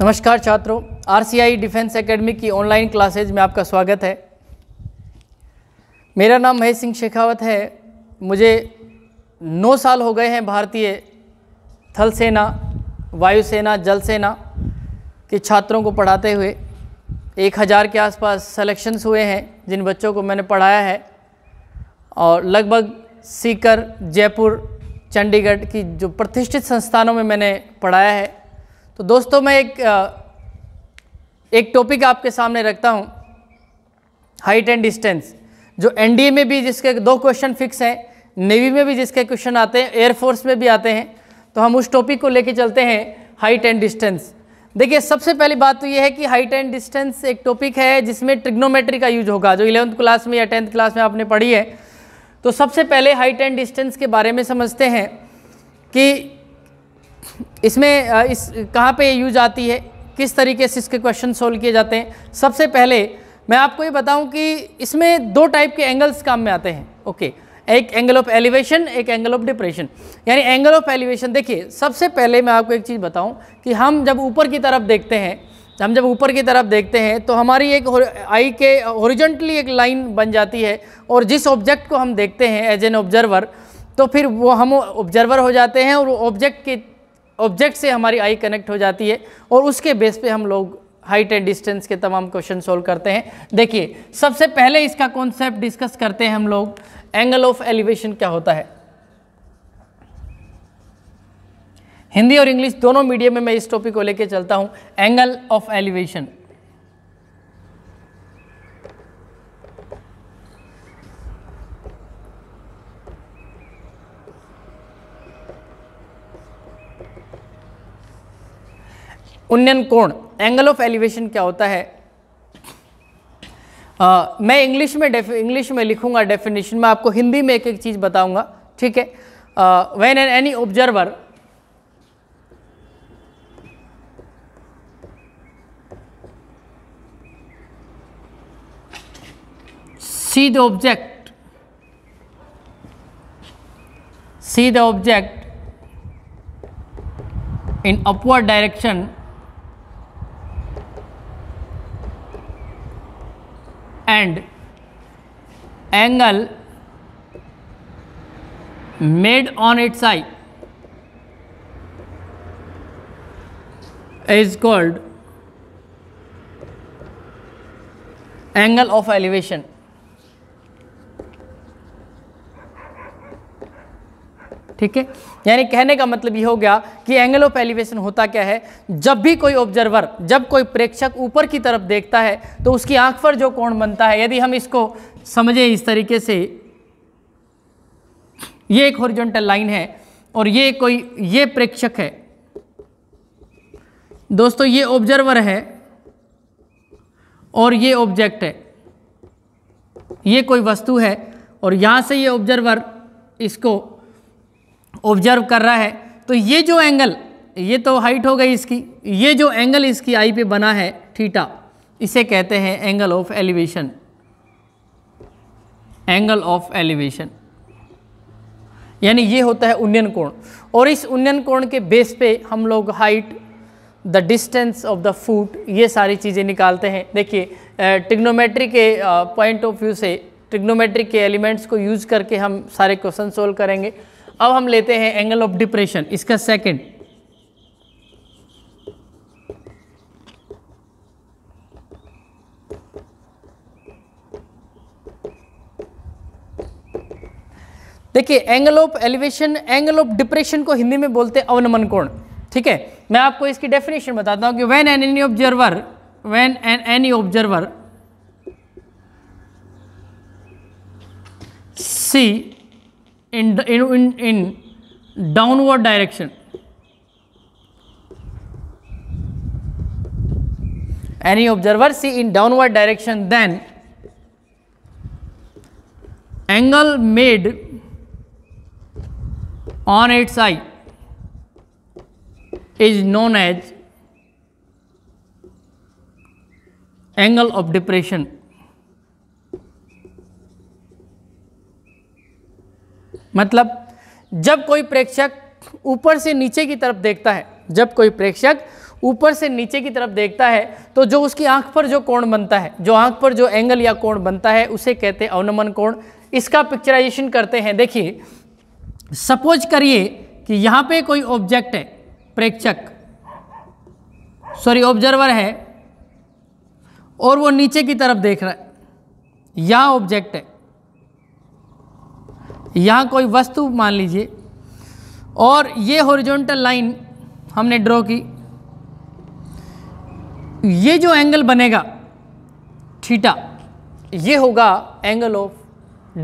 नमस्कार छात्रों RCI defence academy की ऑनलाइन क्लासेज में आपका स्वागत है मेरा नाम महेश सिंह शेखावत है मुझे नौ साल हो गए हैं भारतीय थल सेना वायुसेना जल सेना के छात्रों को पढ़ाते हुए एक हज़ार के आसपास सेलेक्शन्स हुए हैं जिन बच्चों को मैंने पढ़ाया है और लगभग सीकर जयपुर चंडीगढ़ की जो प्रतिष्ठित संस्थानों में मैंने पढ़ाया है तो दोस्तों मैं एक एक टॉपिक आपके सामने रखता हूँ हाइट एंड डिस्टेंस जो एनडीए में भी जिसके दो क्वेश्चन फिक्स हैं नेवी में भी जिसके क्वेश्चन आते हैं एयरफोर्स में भी आते हैं तो हम उस टॉपिक को लेके चलते हैं हाइट एंड डिस्टेंस देखिए सबसे पहली बात तो ये है कि हाइट एंड डिस्टेंस एक टॉपिक है जिसमें ट्रिग्नोमेट्री का यूज होगा जो इलेवंथ क्लास में या टेंथ क्लास में आपने पढ़ी है तो सबसे पहले हाइट एंड डिस्टेंस के बारे में समझते हैं कि इसमें इस कहाँ पे यूज आती है किस तरीके से इसके क्वेश्चन सोल्व किए जाते हैं सबसे पहले मैं आपको ये बताऊं कि इसमें दो टाइप के एंगल्स काम में आते हैं ओके एक एंगल ऑफ एलिवेशन एक एंगल ऑफ डिप्रेशन यानी एंगल ऑफ एलिवेशन देखिए सबसे पहले मैं आपको एक चीज़ बताऊं कि हम जब ऊपर की तरफ देखते हैं हम जब ऊपर की तरफ देखते हैं तो हमारी एक आई के ओरिजेंटली एक लाइन बन जाती है और जिस ऑब्जेक्ट को हम देखते हैं एज एन ऑब्जर्वर तो फिर वो हम ऑब्जर्वर हो जाते हैं और वो ऑब्जेक्ट के ऑब्जेक्ट से हमारी आई कनेक्ट हो जाती है और उसके बेस पे हम लोग हाइट एंड डिस्टेंस के तमाम क्वेश्चन सोल्व करते हैं देखिए सबसे पहले इसका कॉन्सेप्ट डिस्कस करते हैं हम लोग एंगल ऑफ एलिवेशन क्या होता है हिंदी और इंग्लिश दोनों मीडियम में मैं इस टॉपिक को लेकर चलता हूं एंगल ऑफ एलिवेशन उन्नयन कोण एंगल ऑफ एलिवेशन क्या होता है आ, मैं इंग्लिश में इंग्लिश में लिखूंगा डेफिनेशन में आपको हिंदी में एक एक चीज़ बताऊंगा ठीक है when an any observer see the object see the object in upward direction and angle made on its eye is called angle of elevation ठीक है यानी कहने का मतलब ये हो गया कि एंगल ऑफ एलिवेशन होता क्या है जब भी कोई ऑब्जर्वर जब कोई प्रेक्षक ऊपर की तरफ देखता है तो उसकी आंख पर जो कोण बनता है यदि हम इसको समझें इस तरीके से ये एक हॉरिजॉन्टल लाइन है और ये कोई ये प्रेक्षक है दोस्तों ये ऑब्जर्वर है और ये ऑब्जेक्ट है ये कोई वस्तु है और यहाँ से ये ऑब्जर्वर इसको ऑब्जर्व कर रहा है तो ये जो एंगल ये तो हाइट हो गई इसकी ये जो एंगल इसकी आई पे बना है थीटा इसे कहते हैं angle of elevation angle of elevation यानी ये होता है उन्नयन कोण और इस उन्नयन कोण के बेस पे हम लोग height the distance of the foot ये सारी चीज़ें निकालते हैं देखिए ट्रिग्नोमेट्री के पॉइंट ऑफ व्यू से ट्रिग्नोमेट्री के एलिमेंट्स को यूज करके हम सारे क्वेश्चन सोल्व करेंगे अब हम लेते हैं एंगल ऑफ डिप्रेशन इसका सेकंड देखिए angle of elevation angle of depression को हिंदी में बोलते हैं अवनमन कोण ठीक है मैं आपको इसकी डेफिनेशन बताता हूं कि when an any observer when an any observer see in, in, in downward direction. Any observer see in downward direction then angle made on its eye is known as angle of depression. मतलब जब कोई प्रेक्षक ऊपर से नीचे की तरफ देखता है जब कोई प्रेक्षक ऊपर से नीचे की तरफ देखता है तो जो उसकी आंख पर जो कोण बनता है जो आंख पर जो एंगल या कोण बनता है उसे कहते हैं अवनमन कोण इसका पिक्चराइजेशन करते हैं देखिए सपोज करिए कि यहां पे कोई ऑब्जेक्ट है प्रेक्षक सॉरी ऑब्जर्वर है और वो नीचे की तरफ देख रहा है यह ऑब्जेक्ट है यहाँ कोई वस्तु मान लीजिए और ये हॉरिजॉन्टल लाइन हमने ड्रॉ की ये जो एंगल बनेगा थीटा ये होगा एंगल ऑफ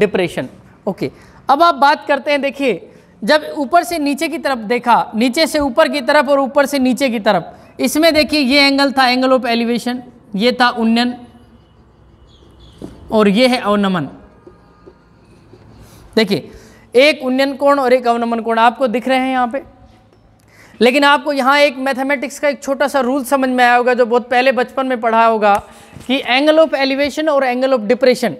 डिप्रेशन ओके अब आप बात करते हैं देखिए जब ऊपर से नीचे की तरफ देखा नीचे से ऊपर की तरफ और ऊपर से नीचे की तरफ इसमें देखिए ये एंगल था एंगल ऑफ एलिवेशन ये था उन्नयन और ये है अवनमन देखिए एक उन्नयन कोण और एक अवनमन कोण आपको दिख रहे हैं यहाँ पे लेकिन आपको यहाँ एक मैथमेटिक्स का एक छोटा सा रूल समझ में आया होगा जो बहुत पहले बचपन में पढ़ा होगा कि एंगल ऑफ एलिवेशन और एंगल ऑफ डिप्रेशन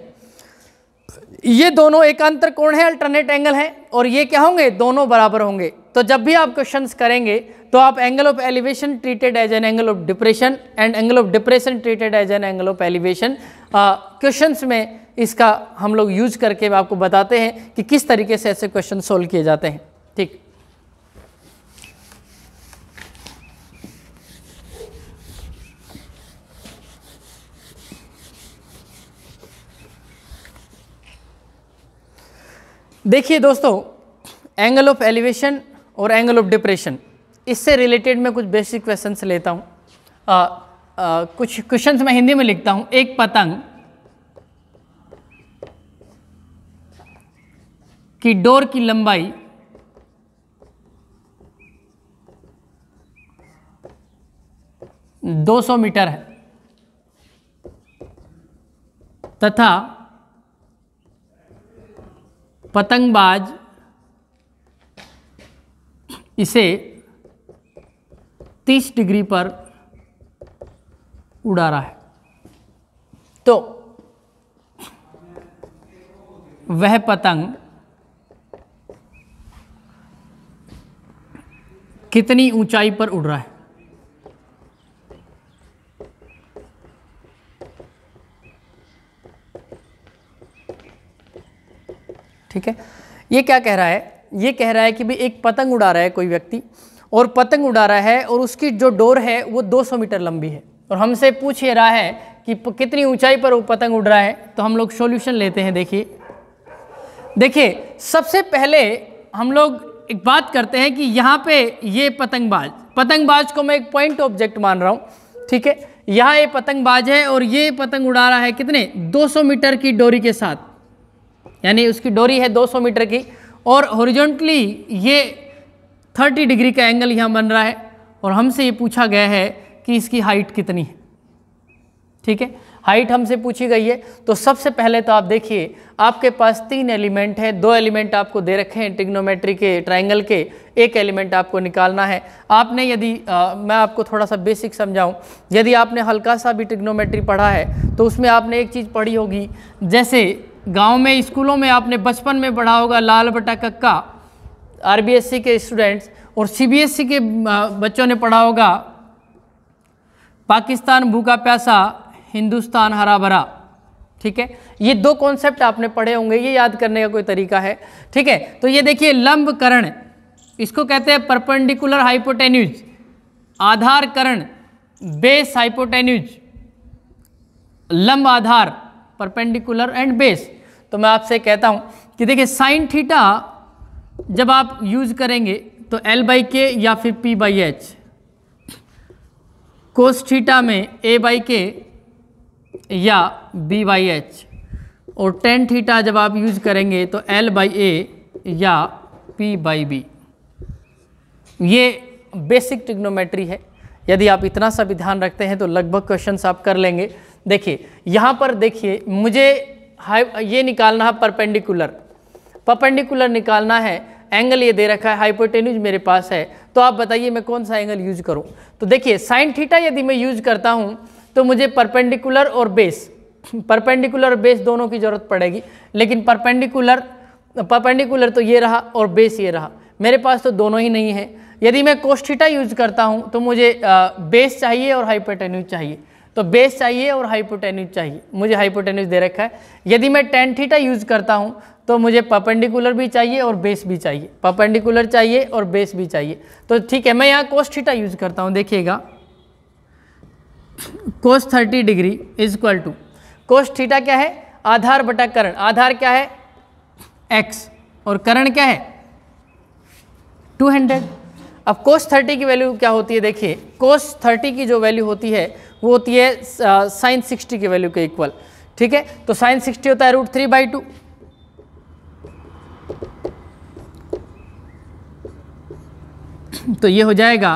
ये दोनों एकांतर कोण है अल्टरनेट एंगल है और ये क्या होंगे दोनों बराबर होंगे तो जब भी आप क्वेश्चंस करेंगे तो आप angle of elevation treated as an angle of depression and angle of depression treated as an angle of elevation questions में इसका हम लोग यूज करके आपको बताते हैं कि किस तरीके से ऐसे क्वेश्चन सोल्व किए जाते हैं ठीक देखिए दोस्तों एंगल ऑफ एलिवेशन और एंगल ऑफ डिप्रेशन इससे रिलेटेड मैं कुछ बेसिक क्वेश्चंस लेता हूँ आ, कुछ क्वेश्चन मैं हिंदी में लिखता हूँ एक पतंग की डोर की लंबाई दो सौ मीटर है तथा पतंगबाज इसे तीस डिग्री पर उड़ा रहा है तो वह पतंग कितनी ऊंचाई पर उड़ रहा है ठीक है ये क्या कह रहा है ये कह रहा है कि भाई एक पतंग उड़ा रहा है कोई व्यक्ति और पतंग उड़ा रहा है और उसकी जो डोर है वो 200 मीटर लंबी है और हमसे पूछ ये रहा है कि कितनी ऊंचाई पर वो पतंग उड़ रहा है तो हम लोग सॉल्यूशन लेते हैं देखिए देखिए सबसे पहले हम लोग एक बात करते हैं कि यहाँ पे ये पतंगबाज पतंगबाज को मैं एक पॉइंट ऑब्जेक्ट मान रहा हूँ ठीक है यहाँ ये पतंगबाज है और ये पतंग उड़ा रहा है कितने 200 मीटर की डोरी के साथ यानी उसकी डोरी है 200 मीटर की और हॉरिजॉन्टली ये 30 डिग्री का एंगल यहाँ बन रहा है और हमसे ये पूछा गया है कि इसकी हाइट कितनी है ठीक है हाइट हमसे पूछी गई है तो सबसे पहले तो आप देखिए आपके पास तीन एलिमेंट हैं दो एलिमेंट आपको दे रखे हैं टिग्नोमेट्री के ट्राइंगल के एक एलिमेंट आपको निकालना है आपने यदि आ, मैं आपको थोड़ा सा बेसिक समझाऊं यदि आपने हल्का सा भी टिग्नोमेट्री पढ़ा है तो उसमें आपने एक चीज़ पढ़ी होगी जैसे गाँव में स्कूलों में आपने बचपन में पढ़ा होगा लाल बटा कक्का आर के स्टूडेंट्स और सी के बच्चों ने पढ़ा होगा पाकिस्तान भूखा प्यासा हिंदुस्तान हरा भरा ठीक है ये दो कॉन्सेप्ट आपने पढ़े होंगे ये याद करने का कोई तरीका है ठीक है तो ये देखिए लंब करण इसको कहते हैं परपेंडिकुलर हाइपोटेन्यूज आधार करण बेस हाइपोटेन्यूज लंब आधार परपेंडिकुलर एंड बेस तो मैं आपसे कहता हूँ कि देखिए साइन थीटा जब आप यूज करेंगे तो एल बाई के या फिर P by H cos theta में ए बाई के या बी बाई एच और टेन थीटा जब आप यूज करेंगे तो एल बाई ए या पी बाई बी ये बेसिक टिग्नोमेट्री है यदि आप इतना सा भी ध्यान रखते हैं तो लगभग क्वेश्चंस आप कर लेंगे देखिए यहाँ पर देखिए मुझे हाई ये निकालना है परपेंडिकुलर परपेंडिकुलर निकालना है एंगल ये दे रखा है हाइपोटेन्यूज मेरे पास है तो आप बताइए मैं कौन सा एंगल यूज करूँ तो देखिए साइन थीटा यदि मैं यूज करता हूँ तो मुझे परपेंडिकुलर और बेस परपेंडिकुलर और बेस दोनों की ज़रूरत पड़ेगी लेकिन परपेंडिकुलर परपेंडिकुलर तो ये रहा और बेस ये रहा मेरे पास तो दोनों ही नहीं है यदि मैं कोष्ठीटा यूज करता हूँ तो मुझे आ, बेस चाहिए और हाइपोटेन्यूज चाहिए तो बेस चाहिए और हाइपोटेन्यूज चाहिए मुझे हाइपोटेन्यूज दे रखा है यदि मैं टेन थीटा यूज़ करता हूँ तो मुझे परपेंडिकुलर भी चाहिए और बेस भी चाहिए परपेंडिकुलर चाहिए और बेस भी चाहिए तो ठीक है मैं यहाँ कोस थीटा यूज़ करता हूँ देखिएगा cos thirty degree is equal to cos theta क्या है आधार बटा करण आधार क्या है एक्स और करण क्या है टू हंड्रेड अब कोस थर्टी की वैल्यू क्या होती है देखिए कोस थर्टी की जो वैल्यू होती है वो होती है साइन सिक्सटी की वैल्यू के इक्वल ठीक है तो साइन सिक्सटी होता है रूट थ्री बाई टू तो ये हो जाएगा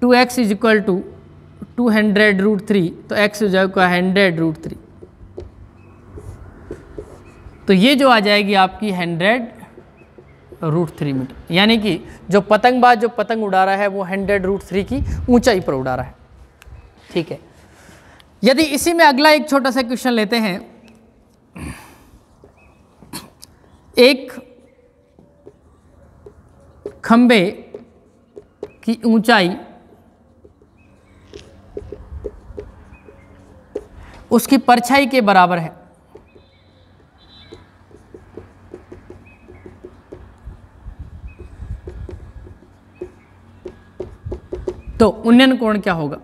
two x is equal to two hundred root three तो एक्स हो जाएगा हंड्रेड रूट थ्री तो ये जो आ जाएगी आपकी हंड्रेड रूट थ्री मीटर यानी कि जो पतंगबाज जो पतंग उड़ा रहा है वो हंड्रेड रूट थ्री की ऊंचाई पर उड़ा रहा है ठीक है यदि इसी में अगला एक छोटा सा क्वेश्चन लेते हैं एक खंबे की ऊंचाई उसकी परछाई के बराबर है तो उन्नयन कोण क्या होगा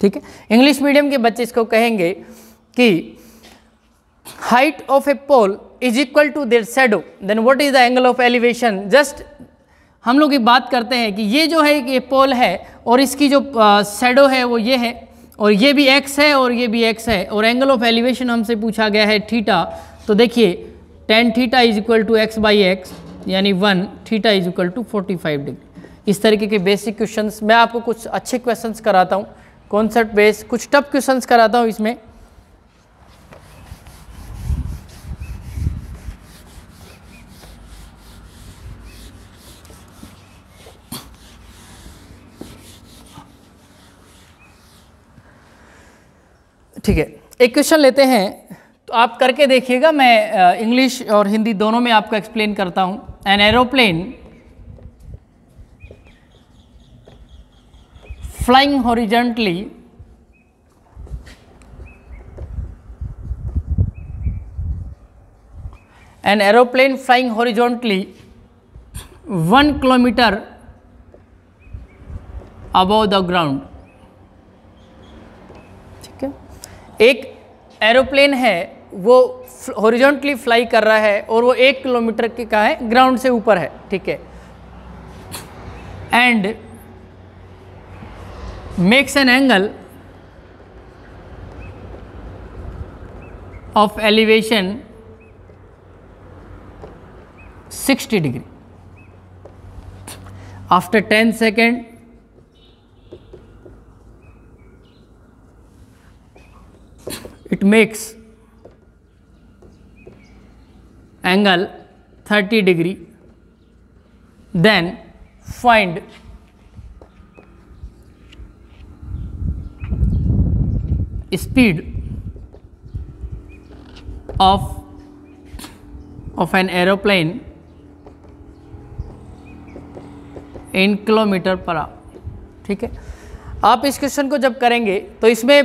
ठीक है इंग्लिश मीडियम के बच्चे इसको कहेंगे कि height of a pole is equal to their shadow then what is the angle of elevation just हम लोग ये बात करते हैं कि ये जो है ये पोल है और इसकी जो सेडो है वो ये है और ये भी एक्स है और ये भी एक्स है और एंगल ऑफ एलिवेशन हमसे पूछा गया है थीटा तो देखिए tan theta is equal to x by x यानी one theta is equal to forty five degree इस तरीके के बेसिक क्वेश्चंस मैं आपको कुछ अच्छे क्वेश्चंस कराता हूँ कॉन्सेप्ट बेस कुछ टफ क्वेश्चंस कराता हूँ इसमें ठीक है एक क्वेश्चन लेते हैं तो आप करके देखिएगा मैं इंग्लिश और हिंदी दोनों में आपको एक्सप्लेन करता हूं an aeroplane flying horizontally an aeroplane flying horizontally one kilometre above the ground एक एरोप्लेन है वो हॉरिजॉन्टली फ्लाई कर रहा है और वो एक किलोमीटर के का है ग्राउंड से ऊपर है ठीक है and makes an angle of elevation 60 degree after 10 second it makes angle 30 degree then find speed of of an aeroplane in kilometre per hour ठीक है आप इस क्वेश्चन को जब करेंगे तो इसमें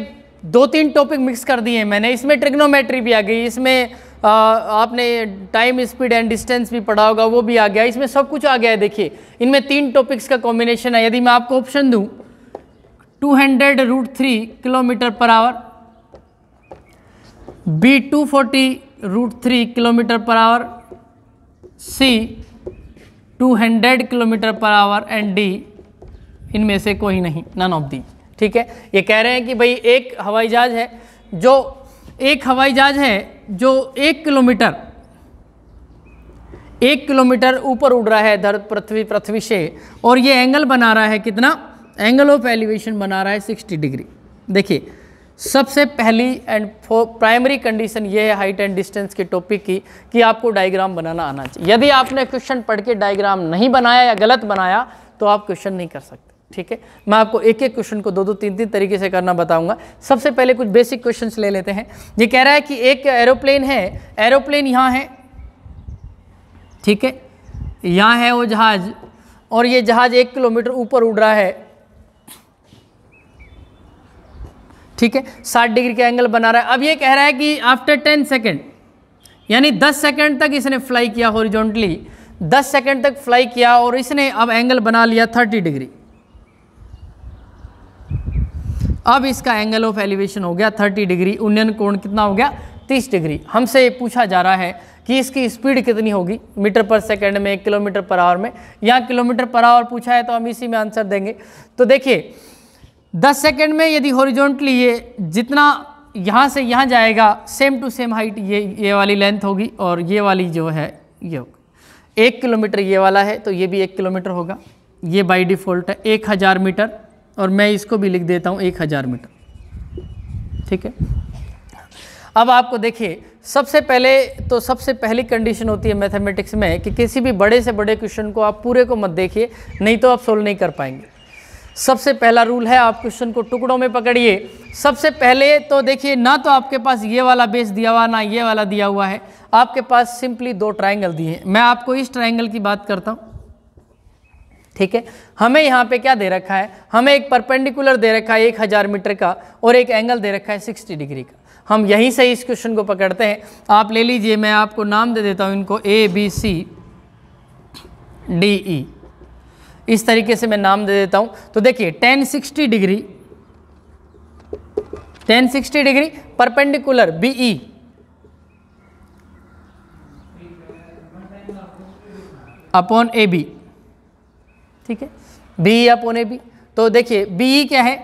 दो तीन टॉपिक मिक्स कर दिए मैंने इसमें ट्रिग्नोमेट्री भी आ गई इसमें आ, आपने टाइम स्पीड एंड डिस्टेंस भी पढ़ा होगा वो भी आ गया इसमें सब कुछ आ गया है देखिए इनमें तीन टॉपिक्स का कॉम्बिनेशन है यदि मैं आपको ऑप्शन दूँ two hundred root three kilometre per hour B two forty root three kilometre per hour C two hundred kilometre per hour and D इनमें से कोई नहीं नन ऑफ दी ठीक है ये कह रहे हैं कि भाई एक हवाई जहाज़ है जो एक हवाई जहाज़ है जो एक किलोमीटर एक किलोमीटर ऊपर उड़ रहा है धर पृथ्वी पृथ्वी से और ये एंगल बना रहा है कितना एंगल ऑफ एलिवेशन बना रहा है 60 डिग्री देखिए सबसे पहली एंड प्राइमरी कंडीशन ये है हाइट एंड डिस्टेंस के टॉपिक की कि आपको डायग्राम बनाना आना चाहिए यदि आपने क्वेश्चन पढ़ के डायग्राम नहीं बनाया या गलत बनाया तो आप क्वेश्चन नहीं कर सकते ठीक है मैं आपको एक एक क्वेश्चन को दो दो तीन तीन तरीके से करना बताऊंगा सबसे पहले कुछ बेसिक क्वेश्चन ले लेते हैं ये कह रहा है कि एक एरोप्लेन है एरोप्लेन यहाँ है ठीक है यहाँ है वो जहाज़ और ये जहाज़ एक किलोमीटर ऊपर उड़ रहा है ठीक है साठ डिग्री का एंगल बना रहा है अब ये कह रहा है कि आफ्टर टेन सेकेंड यानी दस सेकेंड तक इसने फ्लाई किया हॉरिजॉन्टली दस सेकेंड तक फ्लाई किया और इसने अब एंगल बना लिया थर्टी डिग्री अब इसका एंगल ऑफ एलिवेशन हो गया 30 डिग्री उन्नयन कोण कितना हो गया 30 डिग्री हमसे पूछा जा रहा है कि इसकी स्पीड कितनी होगी मीटर पर सेकंड में किलोमीटर पर आवर में या किलोमीटर पर आवर पूछा है तो हम इसी में आंसर देंगे तो देखिए 10 सेकंड में यदि हॉरिजॉन्टली ये जितना यहाँ से यहाँ जाएगा सेम टू सेम हाइट ये ये वाली लेंथ होगी और ये वाली जो है ये होगी एक किलोमीटर ये वाला है तो ये भी एक किलोमीटर होगा ये बाई डिफ़ॉल्ट है एक हज़ार मीटर और मैं इसको भी लिख देता हूँ एक हज़ार मीटर ठीक है अब आपको देखिए सबसे पहले तो सबसे पहली कंडीशन होती है मैथमेटिक्स में कि किसी भी बड़े से बड़े क्वेश्चन को आप पूरे को मत देखिए नहीं तो आप सोल्व नहीं कर पाएंगे सबसे पहला रूल है आप क्वेश्चन को टुकड़ों में पकड़िए सबसे पहले तो देखिए ना तो आपके पास ये वाला बेस दिया हुआ ना ये वाला दिया हुआ है आपके पास सिंपली दो ट्रायंगल दिए हैं मैं आपको इस ट्रायंगल की बात करता हूँ ठीक है हमें यहाँ पे क्या दे रखा है हमें एक परपेंडिकुलर दे रखा है एक हज़ार मीटर का और एक एंगल दे रखा है सिक्सटी डिग्री का हम यहीं से इस क्वेश्चन को पकड़ते हैं आप ले लीजिए मैं आपको नाम दे देता हूँ इनको A B C D E इस तरीके से मैं नाम दे देता हूँ तो देखिए tan sixty degree tan sixty degree perpendicular B E upon A B ठीक है बी अपोने बी तो देखिए बी क्या है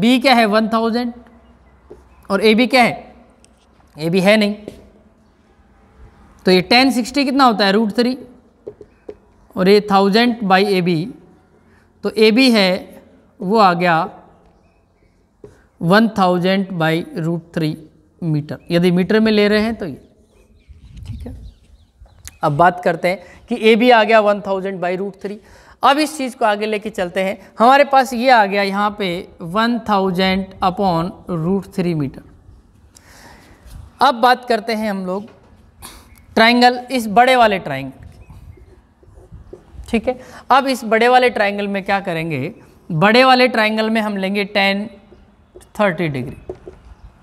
बी क्या है वन थाउजेंड और ए बी क्या है ए बी है नहीं तो ये टेन सिक्सटी कितना होता है रूट थ्री और ये थाउजेंड बाई ए बी तो ए बी है वो आ गया one thousand by root three metre यदि मीटर में ले रहे हैं तो ये ठीक है अब बात करते हैं कि ए बी आ गया one thousand by root three अब इस चीज़ को आगे लेके चलते हैं हमारे पास ये आ गया यहाँ पे one thousand upon root three metre अब बात करते हैं हम लोग ट्राइंगल इस बड़े वाले ट्राइंगल ठीक है अब इस बड़े वाले ट्राइंगल में क्या करेंगे बड़े वाले ट्राइंगल में हम लेंगे टेन थर्टी डिग्री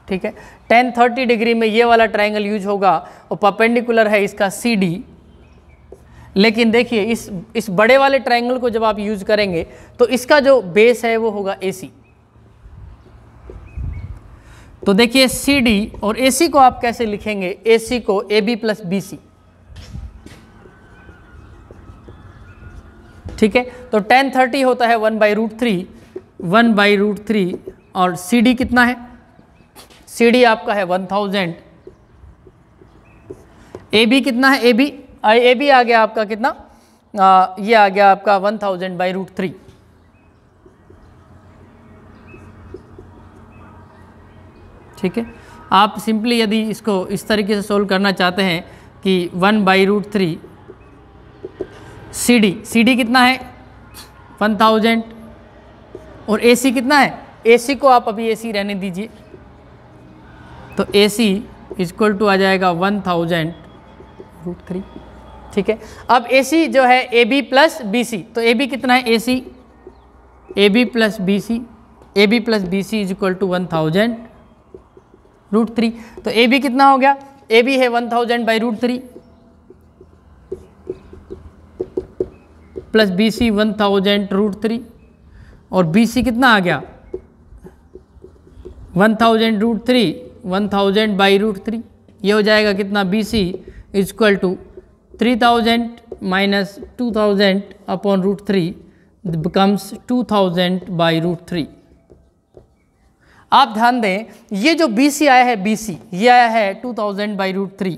ठीक है टेन थर्टी डिग्री में ये वाला ट्राइंगल यूज होगा और पपेंडिकुलर है इसका सी डी लेकिन देखिए इस इस बड़े वाले ट्रायंगल को जब आप यूज करेंगे तो इसका जो बेस है वो होगा सी तो देखिए CD और AC को आप कैसे लिखेंगे AC को AB प्लस बी ठीक है तो थर्टी होता है one by root three one by root three और CD कितना है CD आपका है 1000 AB कितना है AB ए भी आ गया आपका कितना आ, ये आ गया आपका one thousand by root three ठीक है आप सिंपली यदि इसको इस तरीके से सोल्व करना चाहते हैं कि one by root three C D C D कितना है वन थाउजेंड और ए सी कितना है ए सी को आप अभी ए सी रहने दीजिए तो ए सी इज्कवल टू आ जाएगा वन थाउजेंड रूट थ्री ठीक है अब ए सी जो है A B plus B C तो ए बी कितना है A C A B plus B C A B plus B C is equal to one thousand root three तो A B कितना हो गया ए बी है one thousand by root three plus B C one thousand root three और B C कितना आ गया one thousand root three one thousand by root three ये हो जाएगा कितना B C is equal to three thousand minus 2000 upon root 3 becomes 2000 by root 3 आप ध्यान दें ये जो BC आया है BC ये आया है 2000 by root 3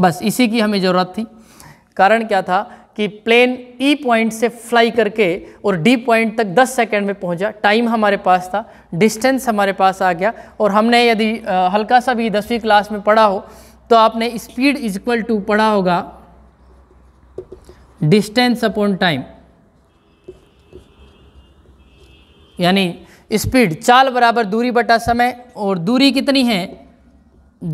बस इसी की हमें ज़रूरत थी कारण क्या था कि प्लेन ई e पॉइंट से फ्लाई करके और डी पॉइंट तक 10 सेकंड में पहुंचा टाइम हमारे पास था डिस्टेंस हमारे पास आ गया और हमने यदि हल्का सा भी दसवीं क्लास में पढ़ा हो तो आपने स्पीड इज इक्वल टू पढ़ा होगा डिस्टेंस अपॉन टाइम यानी स्पीड चाल बराबर दूरी बटा समय और दूरी कितनी है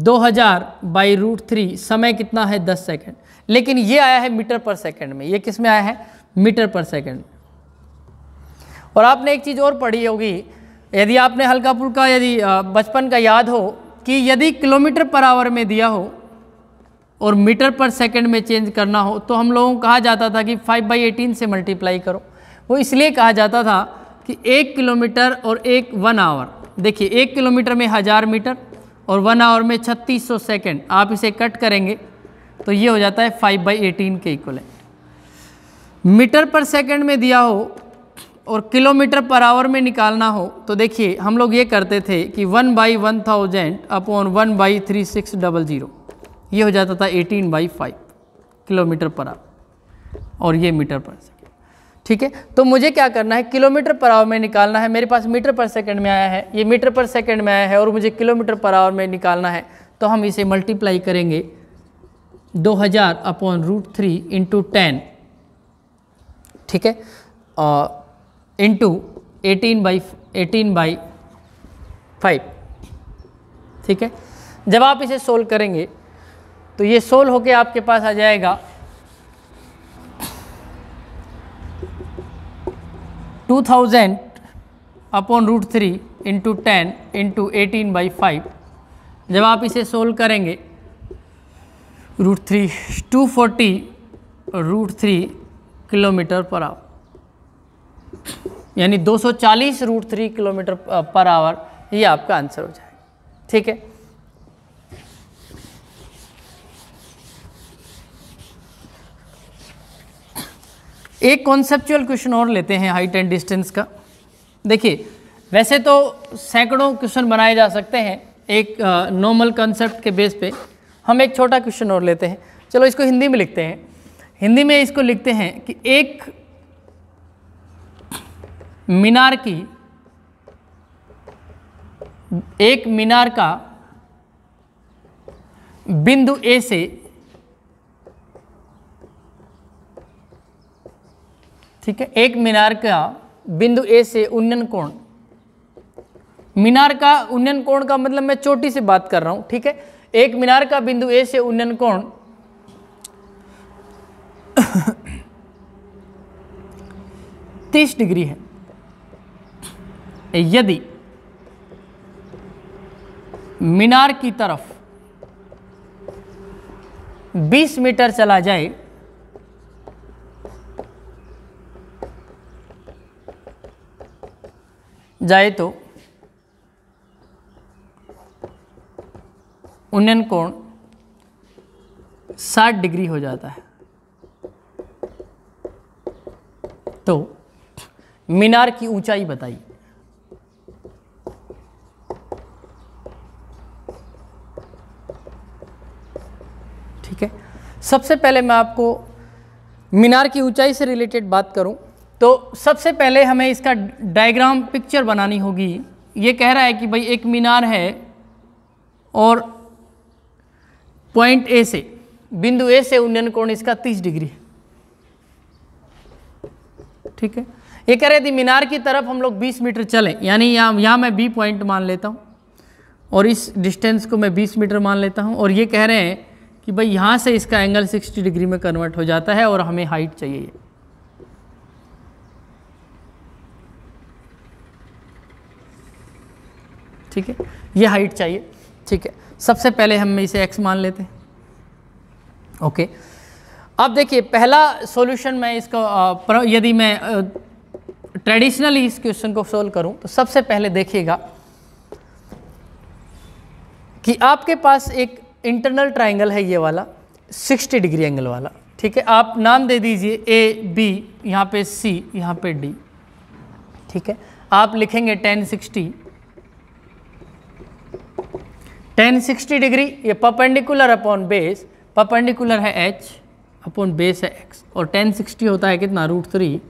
2000 हज़ार बाई रूट थ्री समय कितना है 10 सेकंड लेकिन ये आया है मीटर पर सेकंड में ये किस में आया है मीटर पर सेकंड और आपने एक चीज़ और पढ़ी होगी यदि आपने हल्का फुल्का यदि बचपन का याद हो कि यदि किलोमीटर पर आवर में दिया हो और मीटर पर सेकंड में चेंज करना हो तो हम लोगों को कहा जाता था कि फाइव बाई एटीन से मल्टीप्लाई करो वो इसलिए कहा जाता था कि एक किलोमीटर और एक वन आवर देखिए एक किलोमीटर में हज़ार मीटर और वन आवर में छत्तीस सौ सेकेंड आप इसे कट करेंगे तो ये हो जाता है फाइव बाई एटीन के इक्वल मीटर पर सेकेंड में दिया हो और किलोमीटर पर आवर में निकालना हो तो देखिए हम लोग ये करते थे कि one by one thousand upon one by three six double zero ये हो जाता था eighteen by five kilometre per hour और ये मीटर पर सेकेंड ठीक है तो मुझे क्या करना है किलोमीटर पर आवर में निकालना है मेरे पास मीटर पर सेकेंड में आया है ये मीटर पर सेकेंड में आया है और मुझे किलोमीटर पर आवर में निकालना है तो हम इसे मल्टीप्लाई करेंगे दो हज़ार upon root three into ten ठीक है into eighteen by eighteen by five ठीक है जब आप इसे सोल्व करेंगे तो ये सोल्व होके आपके पास आ जाएगा two thousand upon root three into ten into eighteen by five जब आप इसे सोल्व करेंगे root three two forty root three kilometre per आप यानी 240 root three kilometre per hour ये आपका आंसर हो जाएगा ठीक है एक कॉन्सेप्चुअल क्वेश्चन और लेते हैं हाइट एंड डिस्टेंस का देखिए वैसे तो सैकड़ों क्वेश्चन बनाए जा सकते हैं एक नॉर्मल कॉन्सेप्ट के बेस पे हम एक छोटा क्वेश्चन और लेते हैं चलो इसको हिंदी में लिखते हैं हिंदी में इसको लिखते हैं कि एक मीनार की एक मीनार का बिंदु ए से ठीक है एक मीनार का बिंदु ए से उन्नयन कोण मीनार का उन्नयन कोण का मतलब मैं चोटी से बात कर रहा हूं ठीक है एक मीनार का बिंदु ए से उन्नयन कोण तीस डिग्री है यदि मीनार की तरफ 20 मीटर चला जाए जाए तो उन्नयन कोण 60 डिग्री हो जाता है तो मीनार की ऊंचाई बताइए सबसे पहले मैं आपको मीनार की ऊंचाई से रिलेटेड बात करूं तो सबसे पहले हमें इसका डायग्राम पिक्चर बनानी होगी ये कह रहा है कि भाई एक मीनार है और पॉइंट ए से बिंदु ए से उन्नयन कोण इसका 30 डिग्री है ठीक है ये कह रहे थे मीनार की तरफ हम लोग 20 मीटर चलें यानी यहाँ यहाँ मैं बी पॉइंट मान लेता हूँ और इस डिस्टेंस को मैं 20 मीटर मान लेता हूँ और ये कह रहे हैं कि भाई यहाँ से इसका एंगल 60 डिग्री में कन्वर्ट हो जाता है और हमें हाइट चाहिए ठीक है ये हाइट चाहिए ठीक है सबसे पहले हम इसे एक्स मान लेते हैं ओके अब देखिए पहला सॉल्यूशन मैं इसको यदि मैं ट्रेडिशनली इस क्वेश्चन को सोल्व करूं तो सबसे पहले देखिएगा कि आपके पास एक इंटरनल ट्राइंगल है ये वाला 60 डिग्री एंगल वाला ठीक है आप नाम दे दीजिए ए बी यहाँ पे सी यहाँ पे डी ठीक है आप लिखेंगे tan sixty tan sixty degree ये पपेंडिकुलर अपॉन बेस पपेंडिकुलर है एच अपॉन बेस है एक्स और टेन सिक्सटी होता है कितना root three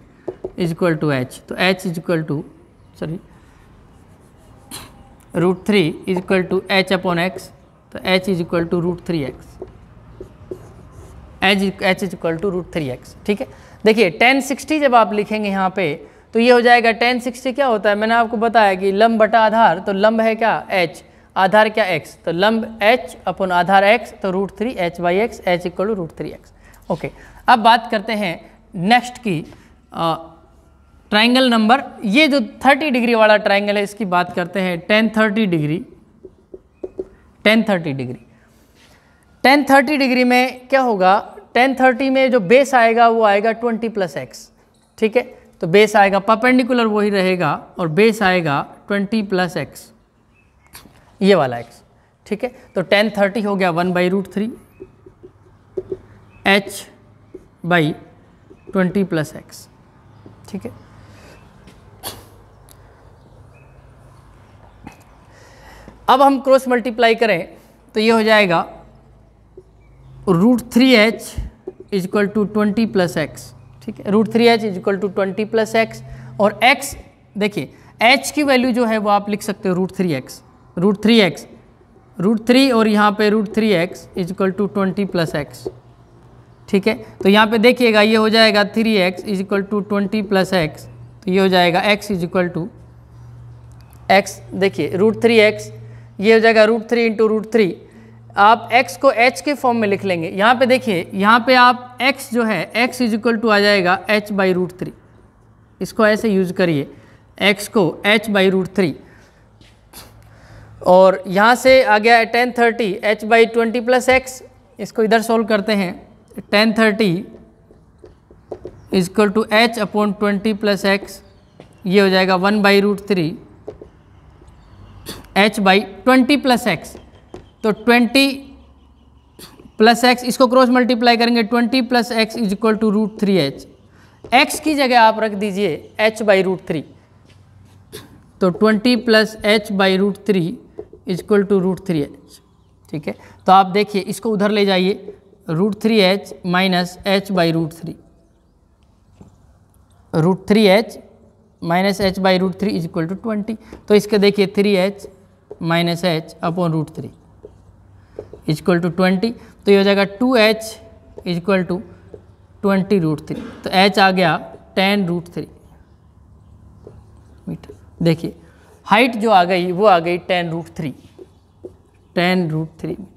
is equal to H तो H is equal to sorry root three is equal to H upon x तो h is equal to root three x H H is equal to root three x ठीक है देखिए tan sixty जब आप लिखेंगे यहाँ पे तो ये हो जाएगा टेन सिक्सटी क्या होता है मैंने आपको बताया कि लंब बटा आधार तो लंब है क्या एच आधार क्या एक्स तो लंब एच अपन आधार एक्स तो root three H by x H equal to root three x okay अब बात करते हैं नेक्स्ट की ट्राइंगल नंबर ये जो थर्टी डिग्री वाला ट्राइंगल है इसकी बात करते हैं tan thirty degree tan thirty degree tan thirty degree में क्या होगा टेन थर्टी में जो बेस आएगा वो आएगा ट्वेंटी प्लस एक्स ठीक है तो बेस आएगा पपेंडिकुलर वही रहेगा और बेस आएगा ट्वेंटी प्लस एक्स ये वाला एक्स ठीक है तो टेन थर्टी हो गया one by root three H by twenty plus x ठीक है अब हम क्रॉस मल्टीप्लाई करें तो ये हो जाएगा root three H is equal to twenty plus x ठीक है root three H is equal to twenty plus x और एक्स देखिए एच की वैल्यू जो है वो आप लिख सकते हो root three x root three x root three और यहाँ पे root three x is equal to twenty plus x ठीक है तो यहाँ पे देखिएगा ये हो जाएगा three x is equal to twenty plus x तो ये हो जाएगा x is equal to x देखिए रूट थ्री एक्स ये हो जाएगा root three into root three आप x को h के फॉर्म में लिख लेंगे यहाँ पे देखिए यहाँ पे आप x जो है x इज इक्वल टू आ जाएगा h बाई रूट थ्री इसको ऐसे यूज करिए x को h बाई रूट थ्री और यहाँ से आ गया है tan thirty H by twenty plus x इसको इधर सॉल्व करते हैं tan thirty equal to H upon twenty plus x ये हो जाएगा one by root three H by twenty plus x तो ट्वेंटी प्लस एक्स इसको क्रॉस मल्टीप्लाई करेंगे twenty plus x is equal to root three H x की जगह आप रख दीजिए एच बाई रूट थ्री तो twenty plus H by root three is equal to root three H ठीक है तो आप देखिए इसको उधर ले जाइए root three H minus H by root three root three H minus H by root three is equal to twenty तो इसके देखिए three H minus H upon root three is equal to twenty तो ये हो जाएगा two H is equal to twenty root three तो H आ गया टेन रूट थ्री मीटर देखिए हाइट जो आ गई वो आ गई ten root three ten root three metre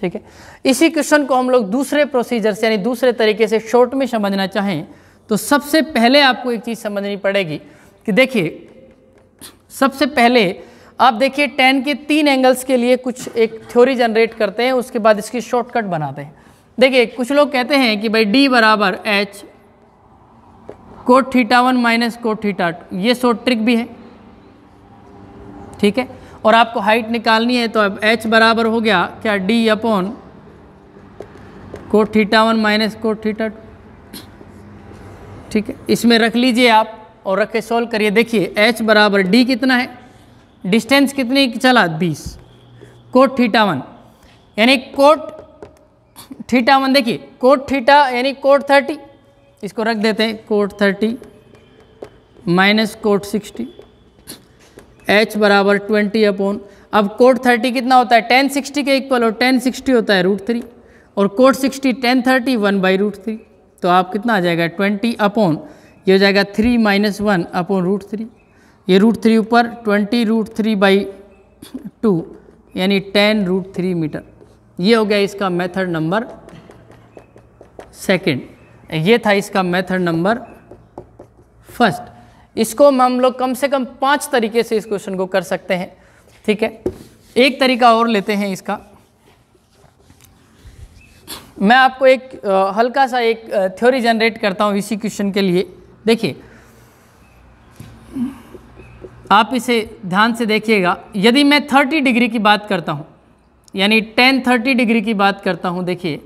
ठीक है इसी क्वेश्चन को हम लोग दूसरे प्रोसीजर से यानी दूसरे तरीके से शॉर्ट में समझना चाहें तो सबसे पहले आपको एक चीज़ समझनी पड़ेगी कि देखिए सबसे पहले आप देखिए टेन के तीन एंगल्स के लिए कुछ एक थ्योरी जनरेट करते हैं उसके बाद इसकी शॉर्टकट बनाते हैं देखिए कुछ लोग कहते हैं कि भाई डी बराबर H cot theta one minus cot theta ये शॉर्ट ट्रिक भी है ठीक है और आपको हाइट निकालनी है तो अब एच बराबर हो गया क्या D upon cot theta one minus cot theta ठीक है इसमें रख लीजिए आप और रख के सॉल्व करिए देखिए एच बराबर डी कितना है डिस्टेंस कितनी चला बीस कोट थीटा वन यानी कोट थीटा वन देखिए कोट थीटा यानी कोट थर्टी इसको रख देते हैं cot thirty minus cot sixty H बराबर ट्वेंटी अपॉन अब कोट थर्टी कितना होता है टेन सिक्सटी के इक्वल और टेन सिक्सटी होता है रूट थ्री और cot sixty tan thirty one by root three तो आप कितना आ जाएगा ट्वेंटी अपॉन ये हो जाएगा three minus one upon root three ये रूट थ्री ऊपर twenty root three by two यानी टेन रूट थ्री मीटर ये हो गया इसका मेथड नंबर सेकंड ये था इसका मेथड नंबर फर्स्ट इसको हम लोग कम से कम पांच तरीके से इस क्वेश्चन को कर सकते हैं ठीक है एक तरीका और लेते हैं इसका मैं आपको एक हल्का सा एक थ्योरी जनरेट करता हूँ इसी क्वेश्चन के लिए देखिए आप इसे ध्यान से देखिएगा यदि मैं थर्टी डिग्री की बात करता हूँ यानी टेन थर्टी डिग्री की बात करता हूँ देखिए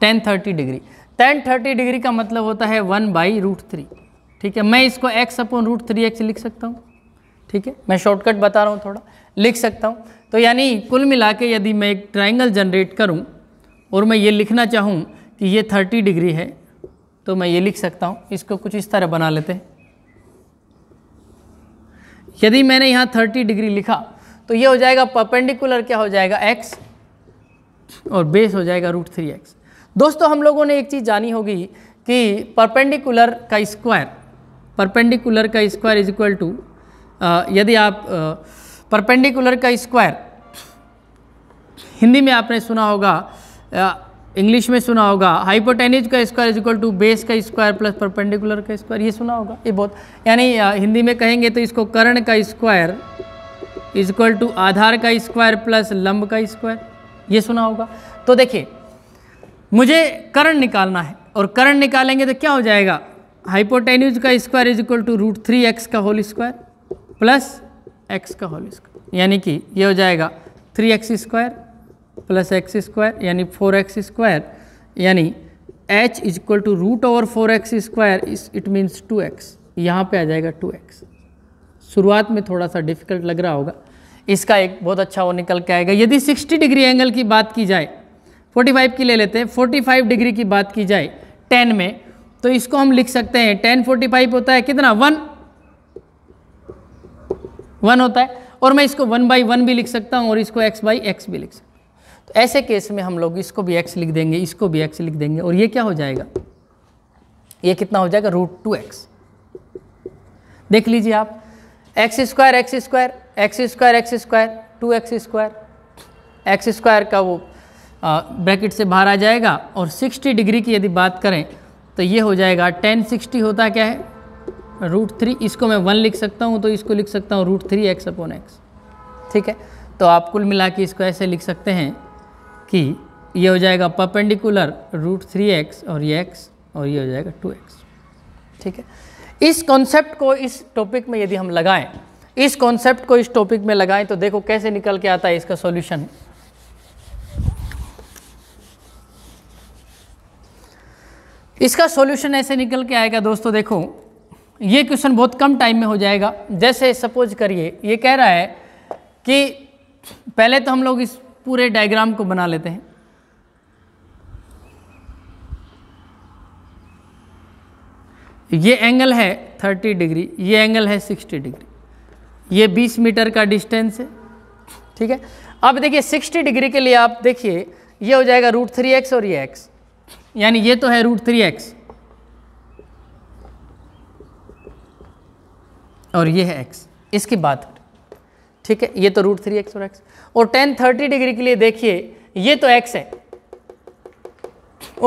tan thirty degree tan thirty degree का मतलब होता है वन बाई रूट थ्री ठीक है मैं इसको x upon root three x लिख सकता हूँ ठीक है मैं शॉर्टकट बता रहा हूँ थोड़ा लिख सकता हूँ तो यानी कुल मिला के यदि मैं एक ट्राइंगल जनरेट करूँ और मैं ये लिखना चाहूँ कि ये थर्टी डिग्री है तो मैं ये लिख सकता हूँ इसको कुछ इस तरह बना लेते हैं यदि मैंने यहाँ थर्टी डिग्री लिखा तो ये हो जाएगा परपेंडिकुलर क्या हो जाएगा एक्स और बेस हो जाएगा रूट थ्री एक्स दोस्तों हम लोगों ने एक चीज़ जानी होगी कि परपेंडिकुलर का स्क्वायर परपेंडिकुलर का स्क्वायर इज इक्वल टू यदि आप परपेंडिकुलर का स्क्वायर हिंदी में आपने सुना होगा इंग्लिश में सुना होगा हाइपोटेनिज का square is equal to base का स्क्वायर प्लस परपेंडिकुलर का स्क्वायर ये सुना होगा ये बहुत यानी हिंदी में कहेंगे तो इसको कर्ण का स्क्वायर इज इक्वल टू आधार का स्क्वायर प्लस लंब का स्क्वायर ये सुना होगा तो देखिए मुझे करण निकालना है और करण निकालेंगे तो क्या हो जाएगा हाइपोटेन्यूज का square is equal to root three x का होल स्क्वायर प्लस एक्स का होल स्क्वायर यानी कि ये हो जाएगा three x square plus x square यानी फोर एक्स स्क्वायर यानी H is equal to root over four x square it means two x यहाँ पर आ जाएगा टू एक्स शुरुआत में थोड़ा सा डिफिकल्ट लग रहा होगा इसका एक बहुत अच्छा वो निकल के आएगा यदि 60 डिग्री एंगल की बात की जाए 45 की ले लेते हैं 45 डिग्री की बात की जाए 10 में तो इसको हम लिख सकते हैं फोर्टी फाइव होता है कितना वन वन होता है और मैं इसको वन बाई वन भी लिख सकता हूँ और इसको एक्स बाई एक्स भी लिख सकता तो ऐसे केस में हम लोग इसको भी एक्स लिख देंगे इसको भी एक्स लिख देंगे और ये क्या हो जाएगा ये कितना हो जाएगा रूट टू एक्स देख लीजिए आप x square x square x square x square two x square x square का वो ब्रैकेट से बाहर आ जाएगा और 60 डिग्री की यदि बात करें तो ये हो जाएगा टेन सिक्सटी होता क्या है रूट थ्री इसको मैं वन लिख सकता हूँ तो इसको लिख सकता हूँ root three x upon x ठीक है तो आप कुल मिला के इसको ऐसे लिख सकते हैं कि ये हो जाएगा परपेंडिकुलर रूट थ्री एक्स और ये एक्स और ये हो जाएगा टू एक्स ठीक है इस कॉन्सेप्ट को इस टॉपिक में यदि हम लगाएं इस कॉन्सेप्ट को इस टॉपिक में लगाएं तो देखो कैसे निकल के आता है इसका सॉल्यूशन इसका सॉल्यूशन ऐसे निकल के आएगा दोस्तों देखो ये क्वेश्चन बहुत कम टाइम में हो जाएगा जैसे सपोज करिए ये कह रहा है कि पहले तो हम लोग इस पूरे डायग्राम को बना लेते हैं ये एंगल है 30 डिग्री ये एंगल है 60 डिग्री ये 20 मीटर का डिस्टेंस है ठीक है अब देखिए 60 डिग्री के लिए आप देखिए ये हो जाएगा रूट थ्री एक्स और ये एक्स यानी ये तो है रूट थ्री एक्स और ये है एक्स इसके बाद ठीक है ये तो रूट थ्री एक्स और एक्स और टेन थर्टी डिग्री के लिए देखिए ये तो एक्स है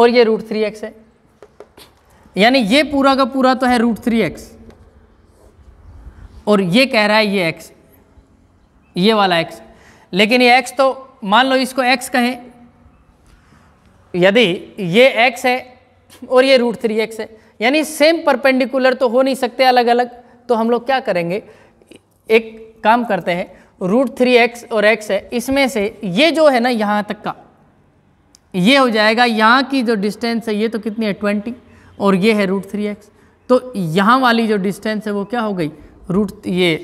और ये रूट थ्री एक्स है यानी ये पूरा का पूरा तो है रूट थ्री एक्स और ये कह रहा है ये एक्स ये वाला एक्स लेकिन ये एक्स तो मान लो इसको एक्स कहें यदि ये एक्स है और ये रूट थ्री एक्स है यानी सेम परपेंडिकुलर तो हो नहीं सकते अलग अलग तो हम लोग क्या करेंगे एक काम करते हैं रूट थ्री एक्स और एक्स है इसमें से ये जो है ना यहाँ तक का ये हो जाएगा यहाँ की जो डिस्टेंस है ये तो कितनी है ट्वेंटी और ये है रूट थ्री एक्स तो यहाँ वाली जो डिस्टेंस है वो क्या हो गई रूट ये